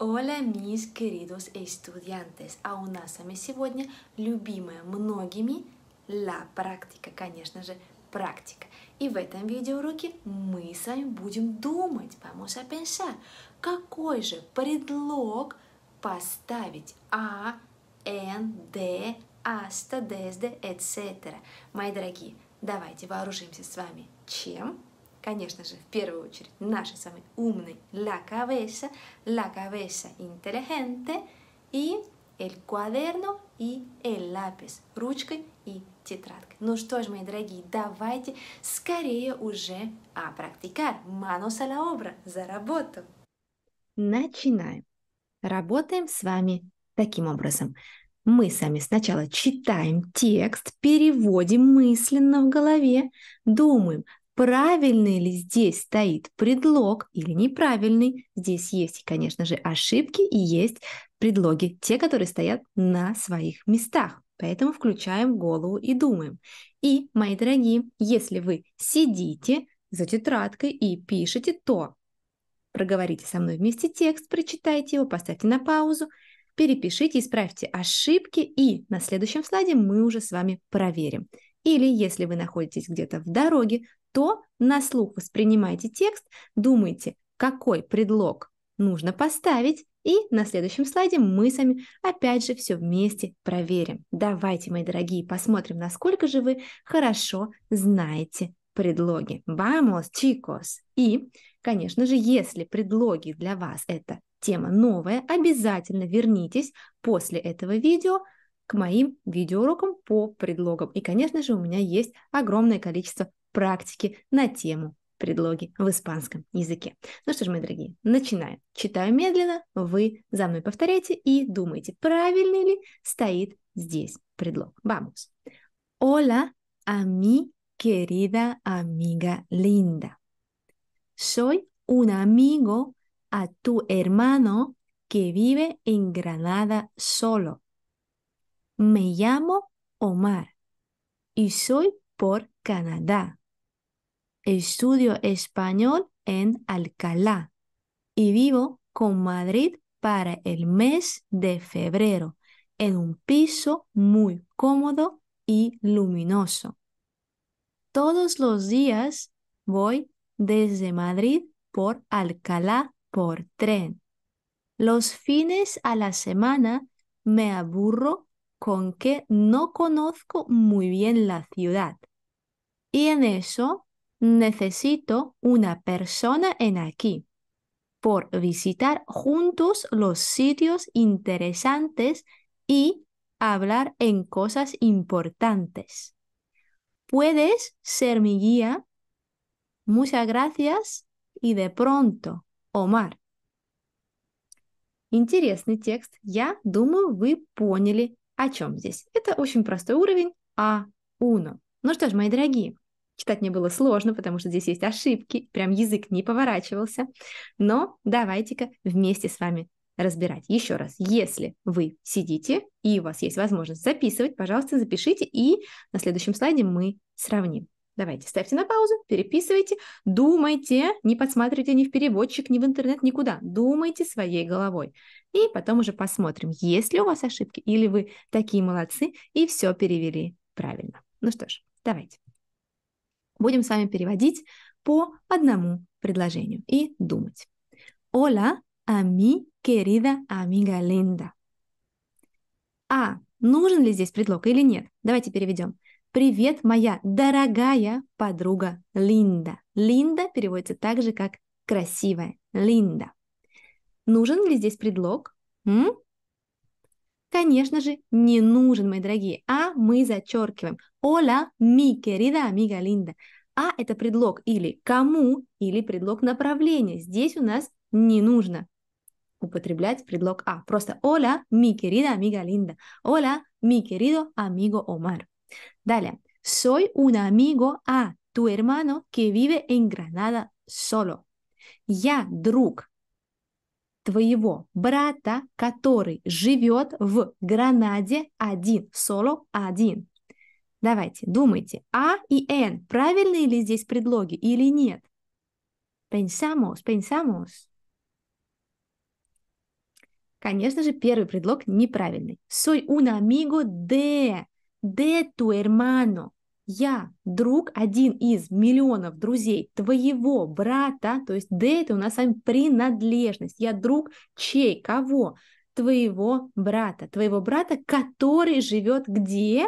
Оля, mis queridos estudiantes! А у нас с вами сегодня любимая многими ла практика, конечно же, практика. И в этом видеоуроке мы с вами будем думать, vamos a pensar, какой же предлог поставить а, н, д, hasta, desde, etc. Мои дорогие, давайте вооружимся с вами чем? конечно же, в первую очередь, наши с вами умные la cabeza, la cabeza inteligente и el cuaderno и el lápiz, ручкой и тетрадкой. Ну что ж, мои дорогие, давайте скорее уже а практикар, manos a la obra, за работу. Начинаем. Работаем с вами таким образом. Мы сами сначала читаем текст, переводим мысленно в голове, думаем, правильный ли здесь стоит предлог или неправильный. Здесь есть, конечно же, ошибки и есть предлоги, те, которые стоят на своих местах. Поэтому включаем голову и думаем. И, мои дорогие, если вы сидите за тетрадкой и пишете, то проговорите со мной вместе текст, прочитайте его, поставьте на паузу, перепишите, исправьте ошибки, и на следующем слайде мы уже с вами проверим. Или если вы находитесь где-то в дороге, то на слух воспринимайте текст, думайте, какой предлог нужно поставить, и на следующем слайде мы с вами опять же все вместе проверим. Давайте, мои дорогие, посмотрим, насколько же вы хорошо знаете предлоги. Vamos, chicos. И, конечно же, если предлоги для вас это тема новая, обязательно вернитесь после этого видео к моим видеоурокам по предлогам. И, конечно же, у меня есть огромное количество практики на тему предлоги в испанском языке. Ну что ж, мои дорогие, начинаем. Читаю медленно, вы за мной повторяйте и думайте, правильно ли стоит здесь предлог. Vamos. Hola a mi querida amiga linda. Soy un amigo a tu hermano que vive en Granada solo. Me llamo Omar y soy por Canadá. Estudio español en Alcalá y vivo con Madrid para el mes de febrero en un piso muy cómodo y luminoso. Todos los días voy desde Madrid por Alcalá por tren. Los fines a la semana me aburro con que no conozco muy bien la ciudad. Y en eso Necesito una persona en aquí por visitar juntos los sitios interesantes y hablar en cosas importantes. ¿Puedes ser mi guía? Muchas gracias y de pronto, Omar. Интересный текст. Я думаю, вы поняли, о чем здесь. Это очень простой уровень А1. Ну что ж, мои дорогие, Читать мне было сложно, потому что здесь есть ошибки, прям язык не поворачивался. Но давайте-ка вместе с вами разбирать. Еще раз, если вы сидите и у вас есть возможность записывать, пожалуйста, запишите, и на следующем слайде мы сравним. Давайте, ставьте на паузу, переписывайте, думайте, не подсматривайте ни в переводчик, ни в интернет, никуда. Думайте своей головой. И потом уже посмотрим, есть ли у вас ошибки, или вы такие молодцы и все перевели правильно. Ну что ж, давайте будем с вами переводить по одному предложению и думать. Hola a mi querida amiga Linda. А, нужен ли здесь предлог или нет? Давайте переведем. Привет, моя дорогая подруга Линда. Линда переводится так же, как красивая. Линда. Нужен ли здесь предлог? М? конечно же, не нужен, мои дорогие. А мы зачеркиваем. Hola, mi querida amiga linda. А это предлог или кому, или предлог направления. Здесь у нас не нужно употреблять предлог а. Просто hola, mi querida amiga linda. Hola, mi querido amigo Omar. Далее. Soy un amigo a tu hermano que vive en Granada solo. Я друг твоего брата, который живет в Гранаде один, соло один. Давайте, думайте, а и н, правильные ли здесь предлоги или нет? Pensamos, pensamos. Конечно же, первый предлог неправильный. Soy un amigo de, de tu hermano я друг один из миллионов друзей твоего брата, то есть Д это у нас с вами принадлежность, я друг чей, кого? Твоего брата, твоего брата, который живет где?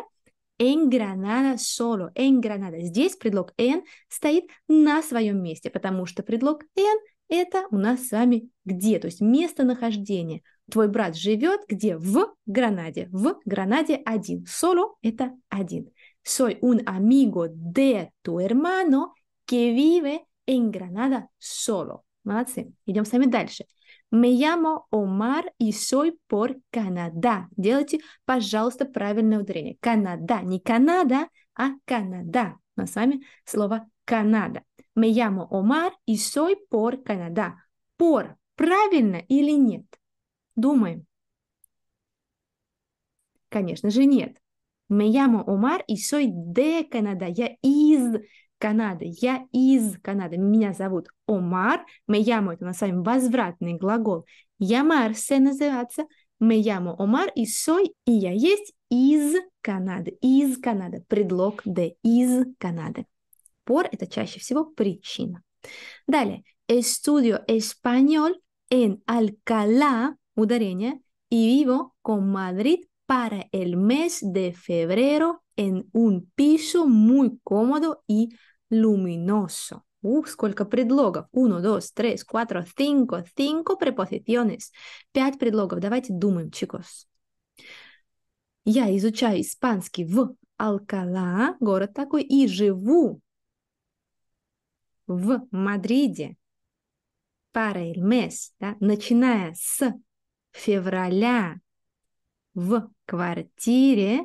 En Granada solo, en Granada. Здесь предлог en стоит на своем месте, потому что предлог en это у нас с вами где, то есть местонахождение. Твой брат живет где? В Гранаде. В Гранаде один. Соло – это один. Soy un amigo de tu hermano que vive en Granada solo. Молодцы. Идем с вами дальше. Me llamo Omar и soy por Canadá. Делайте, пожалуйста, правильное ударение. Канада. Не Канада, а Канада. У нас с вами слово Канада. Me llamo Omar y soy por Canadá. Por. Правильно или нет? Думаем. Конечно же, нет. Me llamo Omar и soy де Канада Я из Канады. Я из Канады. Меня зовут Омар. Me llamo. Это у нас с вами возвратный глагол. Llamarse называться. Me llamo Омар и soy. И я есть из Канады. Из Канады. Предлог де Из Канады. пор это чаще всего причина. Далее. Estudio español en Alcalá, ударение, и vivo con Madrid para el mes de febrero en un piso muy cómodo y luminoso. Ух, сколько предлогов. Uno, dos, tres, cuatro, cinco. Cinco preposiciones. Пять предлогов. Давайте думаем, chicos. Я изучаю испанский в Алкала, город такой, и живу в Мадриде para el mes, да, начиная с февраля в квартире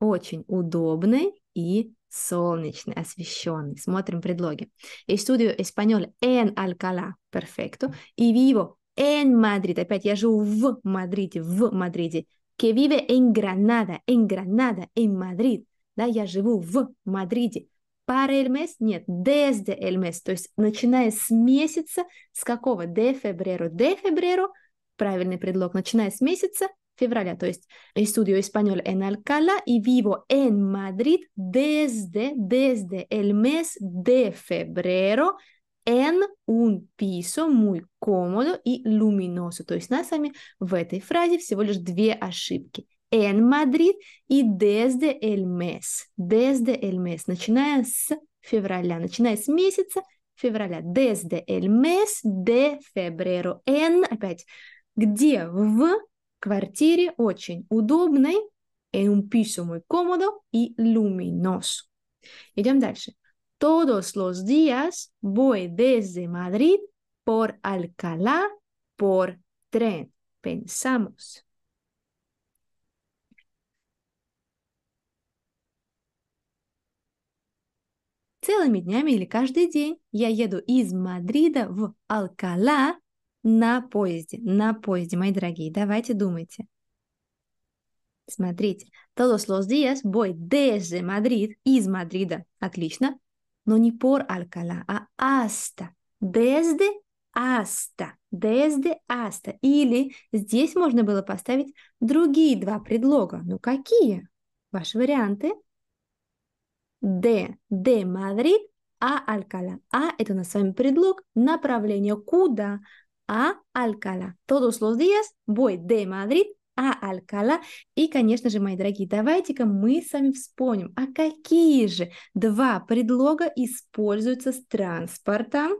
очень удобной и солнечный, освещенный. Смотрим предлоги. Estudio español en Alcalá. Perfecto. И vivo en Madrid. Опять я живу в Мадриде, в Мадриде. Que vive en Granada, en Granada, en Madrid. Да, я живу в Мадриде. Para el mes? Нет, desde el mes. То есть начиная с месяца, с какого? De febrero. De febrero, правильный предлог, начиная с месяца, февраля. То есть estudio español en Alcalá y vivo en Madrid desde, desde el mes de febrero en un piso muy cómodo y luminoso. То есть у нас с вами в этой фразе всего лишь две ошибки. En Madrid и desde el mes. Desde el mes. Начиная с февраля. Начиная с месяца февраля. Desde el mes de febrero. En опять где? В квартире очень удобной, en un piso muy cómodo y luminoso. Идем дальше. Todos los días voy desde Madrid por Alcalá por tren. Pensamos. Целыми днями или каждый день я еду из Мадрида в Алкала на поезде, на поезде, мои дорогие, давайте думайте. Смотрите. Todos los días voy desde Madrid, из Мадрида. Отлично. Но не por Alcalá, а hasta. Desde hasta. Desde hasta. Или здесь можно было поставить другие два предлога. Ну какие? Ваши варианты? De, de Madrid, a Алькаля. А, а это у нас с вами предлог направление куда? a Alcalá. Todos los días voy de Madrid а Алькала. И, конечно же, мои дорогие, давайте-ка мы с вами вспомним, а какие же два предлога используются с транспортом?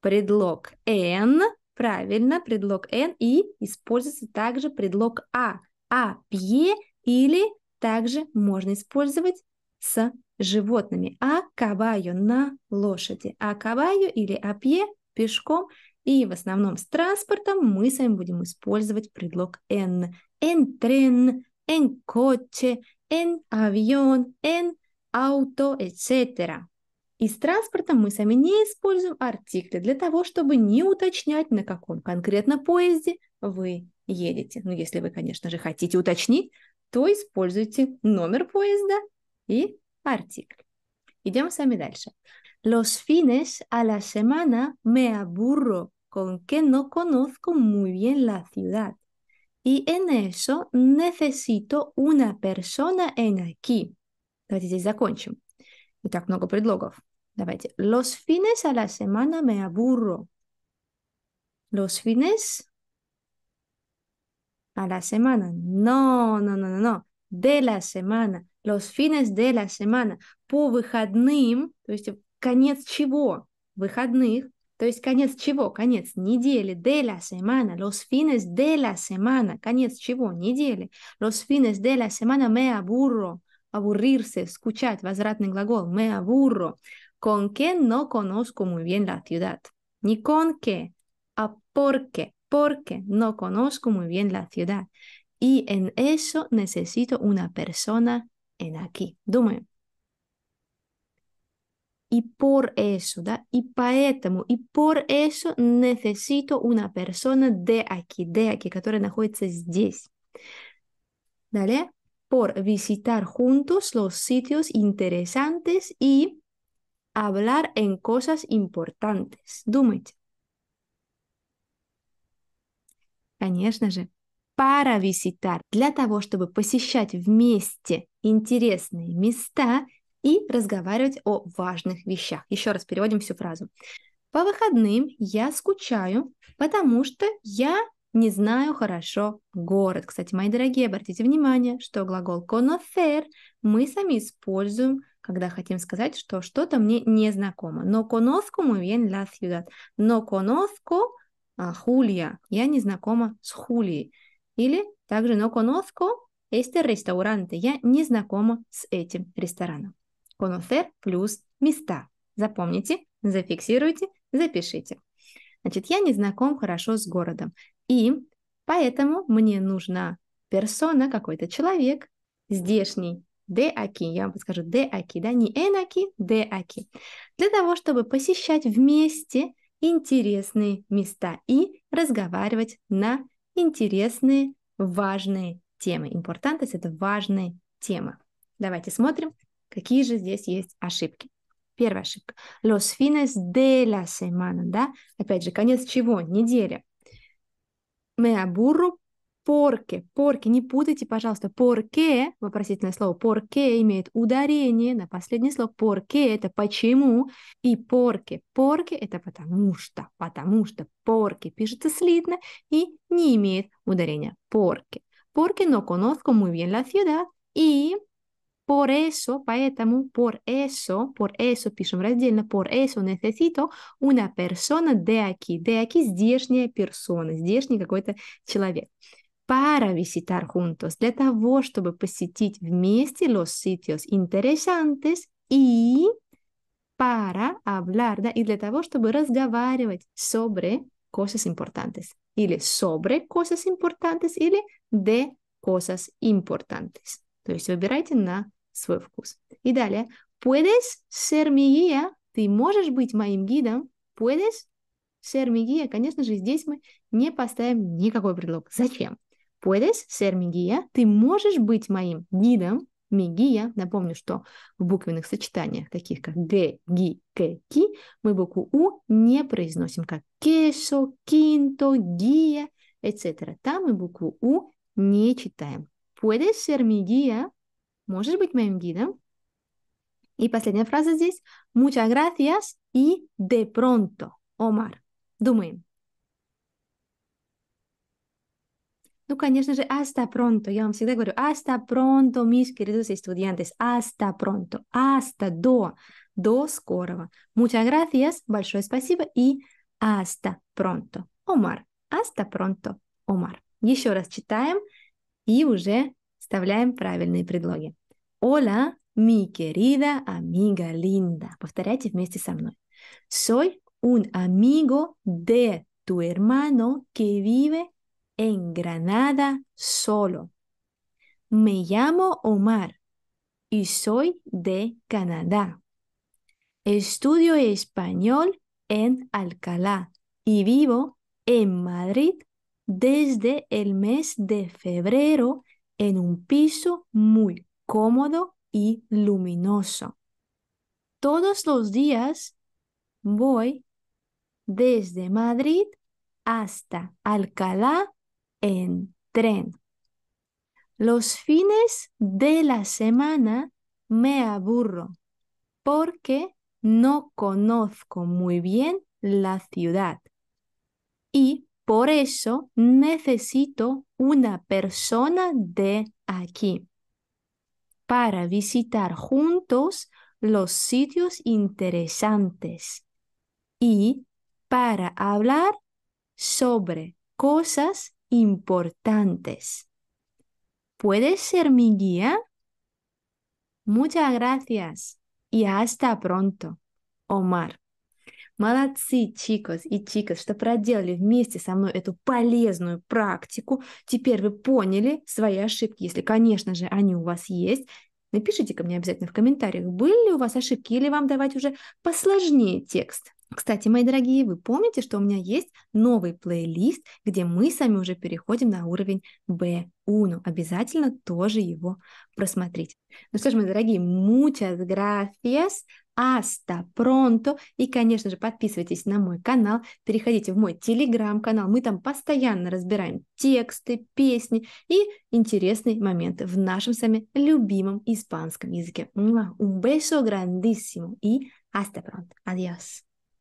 Предлог «н», правильно, предлог «н», и используется также предлог «а», «а пье» или также можно использовать с животными. «А кабаю» на лошади, «а кабаю» или «а пье» пешком – и в основном с транспортом мы с вами будем использовать предлог «en». «En tren», «en coche», «en avión», «en auto», etc. И с транспортом мы сами не используем артикли для того, чтобы не уточнять, на каком конкретно поезде вы едете. Ну, если вы, конечно же, хотите уточнить, то используйте номер поезда и артикль. Идем с вами дальше. Los fines a la semana me aburro con que no conozco muy bien la ciudad y en eso necesito una persona en aquí. Давайте здесь закончим. Итак, так много предлогов. Давайте. Los fines a la semana me aburro. Los fines a la semana. No, no, no, no, no. De la semana. Los fines de la semana. По выходным, то есть конец чего? Выходных. То есть конец чего? Конец недели, de la semana, los fines de la semana. Конец Ni Los fines de la semana me aburro. Aburrirse, escuchar, me aburro. Con qué no conozco muy bien la ciudad. Ni con qué. a porque, porque no conozco muy bien la ciudad. Y en eso necesito una persona en aquí. ¿Dime. y por eso, ¿da? Y поэтому, и por eso necesito una persona de aquí, de aquí, которая находится здесь. Dale, por visitar juntos los sitios interesantes y hablar en cosas importantes. Думайте. Конечно же, para visitar, для того, чтобы посещать вместе интересные места – и разговаривать о важных вещах. Еще раз переводим всю фразу. По выходным я скучаю, потому что я не знаю хорошо город. Кстати, мои дорогие, обратите внимание, что глагол «conocer» мы сами используем, когда хотим сказать, что что-то мне не знакомо. Но conozco muy bien la ciudad. Но conozco Хулия. А, я не знакома с Хулией. Или также но conozco este restaurante. Я не знакома с этим рестораном. Conocer плюс места. Запомните, зафиксируйте, запишите. Значит, я не знаком хорошо с городом. И поэтому мне нужна персона, какой-то человек, здешний, де аки, я вам подскажу, де аки, да, не энаки, де аки, для того, чтобы посещать вместе интересные места и разговаривать на интересные, важные темы. Импортантность – это важная тема. Давайте смотрим Какие же здесь есть ошибки? Первая ошибка. Los fines de la semana, да? Опять же, конец чего? Неделя. Me aburro porque. Porque. Не путайте, пожалуйста. Porque, вопросительное слово, porque имеет ударение на последнее слово. Porque – это почему. И porque. Porque – это потому что. Потому что. Porque пишется слитно и не имеет ударения. Porque. Porque no conozco muy bien la ciudad. И Por eso, поэтому, por eso, por eso пишем раздельно, por eso necesito una persona de aquí. De aquí здешняя персона, здешний какой-то человек. Para visitar juntos, для того, чтобы посетить вместе los sitios interesantes и para hablar, да, и для того, чтобы разговаривать sobre cosas importantes. Или sobre cosas importantes, или de cosas importantes. То есть выбирайте на свой вкус. И далее. Puedes ser mi guía. Ты можешь быть моим гидом. Puedes ser mi guía. Конечно же, здесь мы не поставим никакой предлог. Зачем? Puedes ser mi guía. Ты можешь быть моим гидом. Мигия. Напомню, что в буквенных сочетаниях, таких как г, ги, к, ки, мы букву у не произносим как кешо, кинто, гия, etc. Там мы букву у не читаем. Puede ser mi guía, Можешь быть моим гидом? Y последняя фраза здесь. Muchas gracias y de pronto, Омар. Думаем. Ну, конечно же, hasta pronto. Я вам всегда говорю, hasta pronto, mis queridos estudiantes. Hasta pronto. Hasta до. До скорого. Muchas gracias. Большое спасибо. И hasta pronto. Омар. Hasta pronto, Омар. Еще раз читаем и уже Hola, mi querida amiga linda. Soy un amigo de tu hermano que vive en Granada solo. Me llamo Omar y soy de Canadá. Estudio español en Alcalá y vivo en Madrid desde el mes de febrero en un piso muy cómodo y luminoso. Todos los días voy desde Madrid hasta Alcalá en tren. Los fines de la semana me aburro porque no conozco muy bien la ciudad y por eso necesito una persona de aquí para visitar juntos los sitios interesantes y para hablar sobre cosas importantes. ¿Puedes ser mi guía? Muchas gracias y hasta pronto, Omar. Молодцы, чикос и чикос, что проделали вместе со мной эту полезную практику. Теперь вы поняли свои ошибки, если, конечно же, они у вас есть. Напишите ко мне обязательно в комментариях, были ли у вас ошибки, или вам давать уже посложнее текст. Кстати, мои дорогие, вы помните, что у меня есть новый плейлист, где мы сами уже переходим на уровень B1. Обязательно тоже его просмотрите. Ну что ж, мои дорогие, muchas gracias, hasta pronto. И, конечно же, подписывайтесь на мой канал, переходите в мой телеграм-канал. Мы там постоянно разбираем тексты, песни и интересные моменты в нашем с любимом испанском языке. Un beso grandísimo и hasta pronto. Adiós.